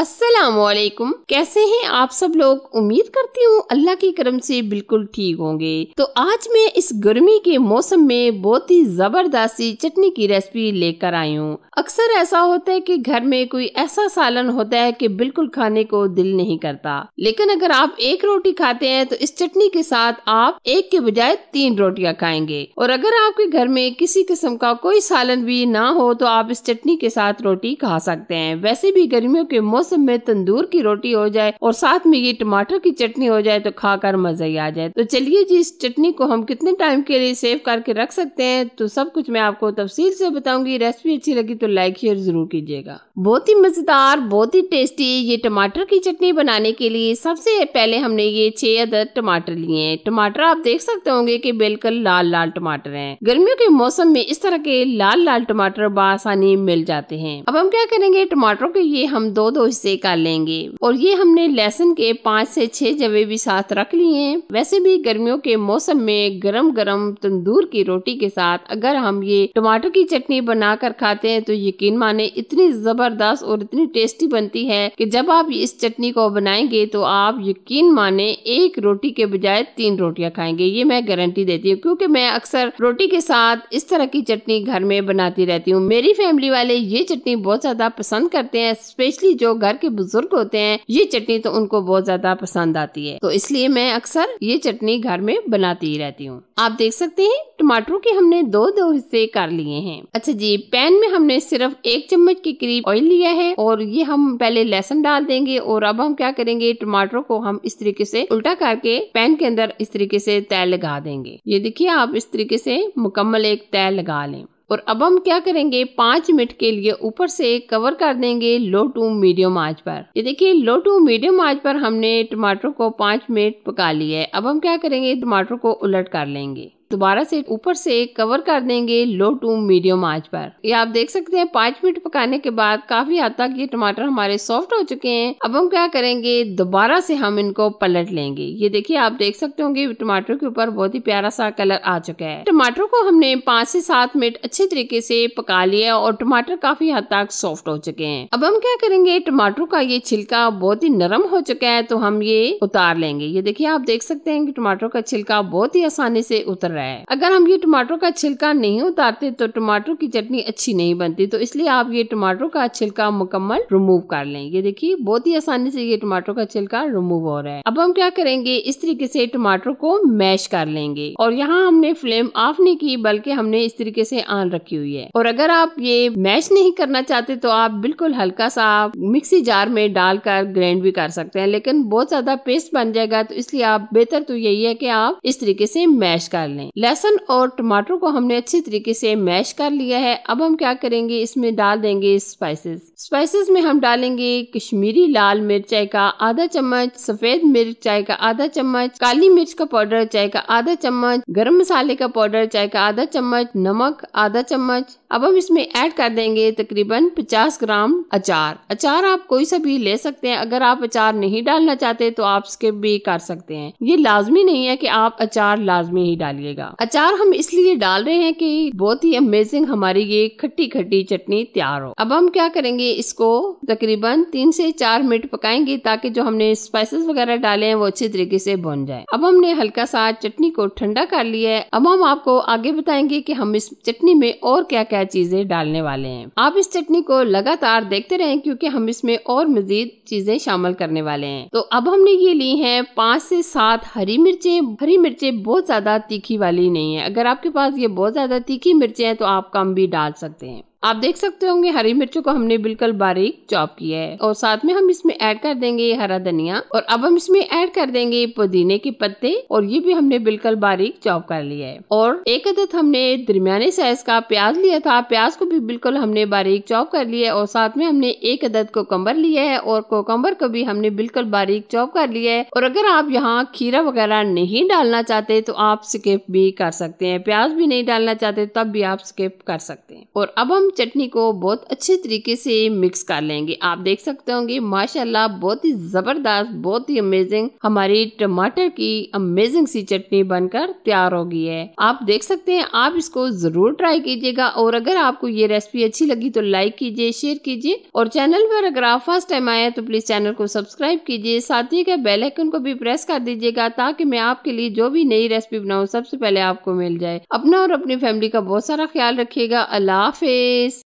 असलकुम कैसे हैं आप सब लोग उम्मीद करती हूँ अल्लाह के करम से बिल्कुल ठीक होंगे तो आज मैं इस गर्मी के मौसम में बहुत ही जबरदस्ती चटनी की रेसिपी लेकर आई हूँ अक्सर ऐसा होता है कि घर में कोई ऐसा सालन होता है कि बिल्कुल खाने को दिल नहीं करता लेकिन अगर आप एक रोटी खाते हैं तो इस चटनी के साथ आप एक के बजाय तीन रोटियाँ खाएंगे और अगर आपके घर में किसी किस्म का कोई सालन भी ना हो तो आप इस चटनी के साथ रोटी खा सकते हैं वैसे भी गर्मियों के मौसम मौसम में तंदूर की रोटी हो जाए और साथ में ये टमाटर की चटनी हो जाए तो खाकर मजा ही आ जाए तो चलिए जी इस चटनी को हम कितने टाइम के लिए सेव करके रख सकते हैं तो सब कुछ मैं आपको तफसील से बताऊंगी रेसिपी अच्छी लगी तो लाइक शेयर जरूर कीजिएगा बहुत ही मजेदार बहुत ही टेस्टी ये टमाटर की चटनी बनाने के लिए सबसे पहले हमने ये छह अदर टमाटर लिए हैं टमाटर आप देख सकते होंगे की बिल्कुल लाल लाल टमाटर है गर्मियों के मौसम में इस तरह के लाल लाल टमाटर बसानी मिल जाते हैं अब हम क्या करेंगे टमाटरों के ये हम दो दो से कर लेंगे और ये हमने लहसुन के पाँच से छह जवे भी साथ रख लिए हैं वैसे भी गर्मियों के मौसम में गरम गरम तंदूर की रोटी के साथ अगर हम ये टमाटर की चटनी बनाकर खाते हैं तो यकीन माने इतनी जबरदस्त और इतनी टेस्टी बनती है कि जब आप इस चटनी को बनाएंगे तो आप यकीन माने एक रोटी के बजाय तीन रोटियां खाएंगे ये मैं गारंटी देती हूँ क्योंकि मैं अक्सर रोटी के साथ इस तरह की चटनी घर में बनाती रहती हूँ मेरी फैमिली वाले ये चटनी बहुत ज्यादा पसंद करते हैं स्पेशली जो घर के बुजुर्ग होते हैं ये चटनी तो उनको बहुत ज्यादा पसंद आती है तो इसलिए मैं अक्सर ये चटनी घर में बनाती ही रहती हूँ आप देख सकते हैं टमाटरों के हमने दो दो हिस्से कर लिए हैं अच्छा जी पैन में हमने सिर्फ एक चम्मच के करीब ऑयल लिया है और ये हम पहले लहसुन डाल देंगे और अब हम क्या करेंगे टमाटरों को हम इस तरीके से उल्टा करके पैन के अंदर इस तरीके से तय लगा देंगे ये देखिए आप इस तरीके से मुकम्मल एक तय लगा लें और अब हम क्या करेंगे पांच मिनट के लिए ऊपर से कवर कर देंगे लो टू मीडियम आंच पर ये देखिए लो टू मीडियम आंच पर हमने टमाटर को पांच मिनट पका लिया है अब हम क्या करेंगे टमाटर को उलट कर लेंगे दोबारा से ऊपर से कवर कर देंगे लो टू मीडियम आंच पर ये आप देख सकते हैं पांच मिनट पकाने के बाद काफी हद तक ये टमाटर हमारे सॉफ्ट हो चुके हैं अब हम क्या करेंगे दोबारा से हम इनको पलट लेंगे ये देखिए आप देख सकते होंगे टमाटर के ऊपर बहुत ही प्यारा सा कलर आ चुका है टमाटर को हमने पांच से सात मिनट अच्छे तरीके से पका लिया और टमाटर काफी हद तक सॉफ्ट हो चुके हैं अब हम क्या करेंगे टमाटर का ये छिलका बहुत ही नरम हो चुका है तो हम ये उतार लेंगे ये देखिए आप देख सकते हैं कि टमाटर का छिलका बहुत ही आसानी से उतर रहा है रहा है अगर हम ये टमाटर का छिलका नहीं उतारते तो टमाटर की चटनी अच्छी नहीं बनती तो इसलिए आप ये टमाटर का छिलका मुकम्मल रिमूव कर लें ये देखिए बहुत ही आसानी से ये टमाटर का छिलका रिमूव हो रहा है अब हम क्या करेंगे इस तरीके से टमाटर को मैश कर लेंगे और यहाँ हमने फ्लेम ऑफ नहीं की बल्कि हमने इस तरीके से आन रखी हुई है और अगर आप ये मैश नहीं करना चाहते तो आप बिल्कुल हल्का सा मिक्सी जार में डालकर ग्राइंड भी कर सकते हैं लेकिन बहुत ज्यादा पेस्ट बन जाएगा तो इसलिए आप बेहतर तो यही है कि आप इस तरीके से मैश कर लें लहसुन और टमाटर को हमने अच्छी तरीके से मैश कर लिया है अब हम क्या करेंगे इसमें डाल देंगे स्पाइसेस स्पाइसेस में हम डालेंगे कश्मीरी लाल मिर्च चाय का आधा चम्मच सफेद मिर्च चाय का आधा चम्मच काली मिर्च का पाउडर चाय का आधा चम्मच गर्म मसाले का पाउडर चाय का आधा चम्मच नमक आधा चम्मच अब हम इसमें ऐड कर देंगे तकरीबन 50 ग्राम अचार अचार आप कोई सा भी ले सकते हैं अगर आप अचार नहीं डालना चाहते तो आप स्किप भी कर सकते हैं ये लाजमी नहीं है कि आप अचार लाजमी ही डालिएगा लगेगा अचार हम इसलिए डाल रहे हैं कि बहुत ही अमेजिंग हमारी ये खट्टी खट्टी चटनी तैयार हो अब हम क्या करेंगे इसको तकरीबन तीन से चार मिनट पकाएंगे ताकि जो हमने स्पाइसेस वगैरह डाले हैं वो अच्छे तरीके से बन जाए अब हमने हल्का सा चटनी को ठंडा कर लिया है अब हम आपको आगे बताएंगे कि हम इस चटनी में और क्या क्या चीजें डालने वाले हैं आप इस चटनी को लगातार देखते रहे क्यूँकी हम इसमें और मजीद चीजें शामिल करने वाले हैं तो अब हमने ये ली है पाँच से सात हरी मिर्चें हरी मिर्चें बहुत ज्यादा तीखी वाली नहीं है अगर आपके पास ये बहुत ज़्यादा तीखी मिर्चें हैं तो आप कम भी डाल सकते हैं आप देख सकते होंगे हरी मिर्चों को हमने बिल्कुल बारीक चॉप किया है और साथ में हम इसमें ऐड कर देंगे हरा धनिया और अब हम इसमें ऐड कर देंगे पुदीने के पत्ते और ये भी हमने बिल्कुल बारीक चॉप कर लिया है और एक अदद हमने दरमियाने साइज का प्याज लिया था प्याज को भी बिल्कुल हमने बारीक चॉप कर लिया है और साथ में हमने एक अदद कोकम्बर लिया है और कोकम्बर को भी हमने बिल्कुल बारीक चॉप कर लिया है और अगर आप यहाँ खीरा वगैरह नहीं डालना चाहते तो आप स्किप भी कर सकते हैं प्याज भी नहीं डालना चाहते तब भी आप स्किप कर सकते हैं और अब हम चटनी को बहुत अच्छे तरीके से मिक्स कर लेंगे आप देख सकते होंगे माशाल्लाह बहुत ही ज़बरदस्त बहुत ही अमेजिंग हमारी टमाटर की अमेजिंग सी चटनी बनकर तैयार हो गई है आप देख सकते हैं आप इसको ज़रूर ट्राई कीजिएगा और अगर आपको ये रेसिपी अच्छी लगी तो लाइक कीजिए शेयर कीजिए और चैनल पर अगर आप फर्स्ट टाइम आए तो प्लीज़ चैनल को सब्सक्राइब कीजिए साथ ही का बेलाइकन को भी प्रेस कर दीजिएगा ताकि मैं आपके लिए जो भी नई रेसिपी बनाऊँ सबसे पहले आपको मिल जाए अपना और अपनी फैमिली का बहुत सारा ख्याल रखिएगा अल्लाह हाफिज is